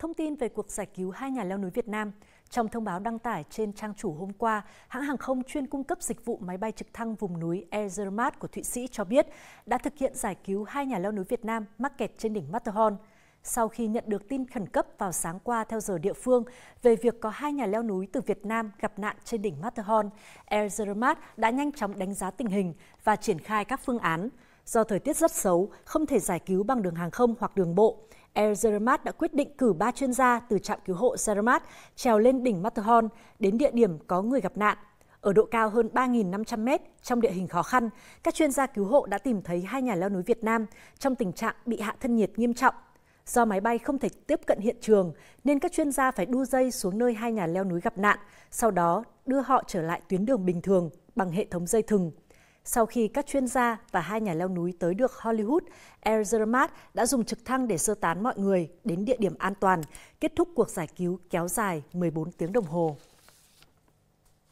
thông tin về cuộc giải cứu hai nhà leo núi Việt Nam. Trong thông báo đăng tải trên trang chủ hôm qua, hãng hàng không chuyên cung cấp dịch vụ máy bay trực thăng vùng núi Air Zermatt của Thụy Sĩ cho biết đã thực hiện giải cứu hai nhà leo núi Việt Nam mắc kẹt trên đỉnh Matterhorn. Sau khi nhận được tin khẩn cấp vào sáng qua theo giờ địa phương về việc có hai nhà leo núi từ Việt Nam gặp nạn trên đỉnh Matterhorn, Air Zermatt đã nhanh chóng đánh giá tình hình và triển khai các phương án do thời tiết rất xấu, không thể giải cứu bằng đường hàng không hoặc đường bộ. Air Zermatt đã quyết định cử 3 chuyên gia từ trạm cứu hộ Zermatt trèo lên đỉnh Matterhorn đến địa điểm có người gặp nạn. Ở độ cao hơn 3.500 mét, trong địa hình khó khăn, các chuyên gia cứu hộ đã tìm thấy hai nhà leo núi Việt Nam trong tình trạng bị hạ thân nhiệt nghiêm trọng. Do máy bay không thể tiếp cận hiện trường, nên các chuyên gia phải đu dây xuống nơi hai nhà leo núi gặp nạn, sau đó đưa họ trở lại tuyến đường bình thường bằng hệ thống dây thừng. Sau khi các chuyên gia và hai nhà leo núi tới được Hollywood, Air Zermatt đã dùng trực thăng để sơ tán mọi người đến địa điểm an toàn, kết thúc cuộc giải cứu kéo dài 14 tiếng đồng hồ.